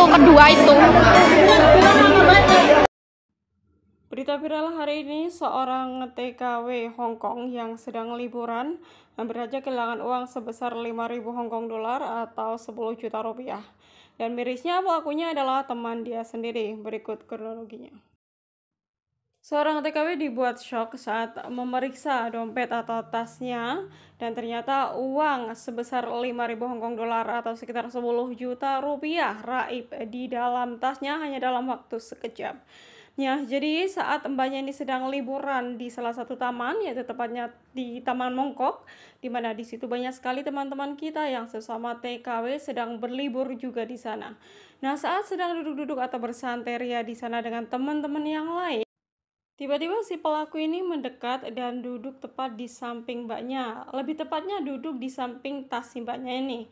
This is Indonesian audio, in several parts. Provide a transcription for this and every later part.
itu kedua itu Berita viral hari ini, seorang TKW Hong Kong yang sedang liburan hampir saja kehilangan uang sebesar 5.000 Hong Kong dolar atau 10 juta rupiah. Dan mirisnya pelakunya adalah teman dia sendiri. Berikut kronologinya. Seorang TKW dibuat shock saat memeriksa dompet atau tasnya dan ternyata uang sebesar 5.000 Hongkong dolar atau sekitar 10 juta rupiah raib di dalam tasnya hanya dalam waktu sekejap. Ya, jadi saat mbaknya ini sedang liburan di salah satu taman, yaitu tepatnya di Taman Mongkok, di mana di situ banyak sekali teman-teman kita yang sesama TKW sedang berlibur juga di sana. Nah, saat sedang duduk-duduk atau bersanteria di sana dengan teman-teman yang lain, Tiba-tiba si pelaku ini mendekat dan duduk tepat di samping mbaknya. Lebih tepatnya duduk di samping tas si mbaknya ini.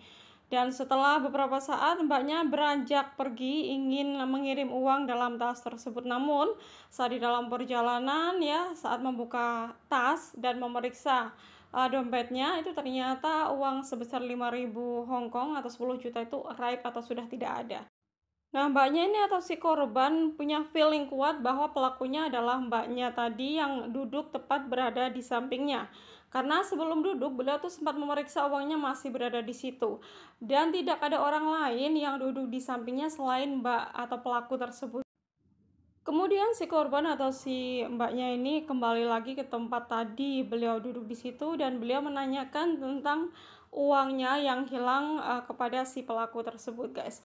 Dan setelah beberapa saat mbaknya beranjak pergi ingin mengirim uang dalam tas tersebut. Namun saat di dalam perjalanan ya saat membuka tas dan memeriksa uh, dompetnya itu ternyata uang sebesar 5000 Hong Kong atau 10 juta itu raib atau sudah tidak ada. Nah, mbaknya ini atau si korban punya feeling kuat bahwa pelakunya adalah mbaknya tadi yang duduk tepat berada di sampingnya. Karena sebelum duduk, beliau tuh sempat memeriksa uangnya masih berada di situ. Dan tidak ada orang lain yang duduk di sampingnya selain mbak atau pelaku tersebut. Kemudian si korban atau si mbaknya ini kembali lagi ke tempat tadi. Beliau duduk di situ dan beliau menanyakan tentang uangnya yang hilang uh, kepada si pelaku tersebut, guys.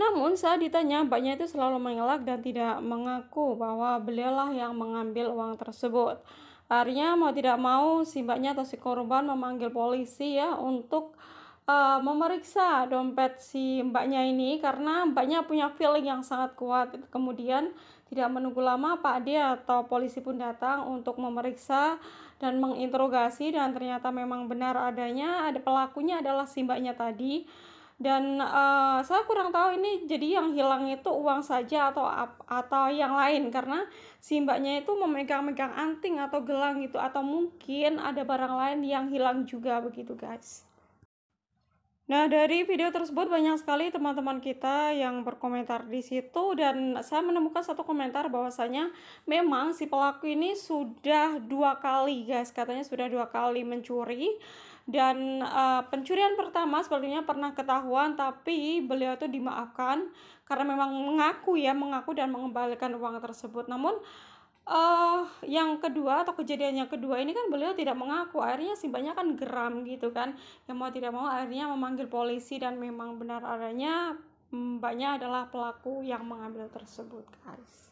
Namun saat ditanya, mbaknya itu selalu mengelak dan tidak mengaku bahwa lah yang mengambil uang tersebut. Akhirnya mau tidak mau si mbaknya atau si korban memanggil polisi ya untuk uh, memeriksa dompet si mbaknya ini karena mbaknya punya feeling yang sangat kuat. Kemudian tidak menunggu lama Pak D atau polisi pun datang untuk memeriksa dan menginterogasi dan ternyata memang benar adanya ada pelakunya adalah si mbaknya tadi dan uh, saya kurang tahu ini jadi yang hilang itu uang saja atau atau yang lain karena si mbaknya itu memegang-megang anting atau gelang gitu atau mungkin ada barang lain yang hilang juga begitu guys. Nah, dari video tersebut banyak sekali teman-teman kita yang berkomentar di situ dan saya menemukan satu komentar bahwasanya memang si pelaku ini sudah dua kali guys, katanya sudah dua kali mencuri dan uh, pencurian pertama sepertinya pernah ketahuan tapi beliau itu dimaafkan karena memang mengaku ya, mengaku dan mengembalikan uang tersebut. Namun uh, yang kedua atau kejadian yang kedua ini kan beliau tidak mengaku akhirnya banyak kan geram gitu kan yang mau tidak mau akhirnya memanggil polisi dan memang benar adanya mm, mbaknya adalah pelaku yang mengambil tersebut guys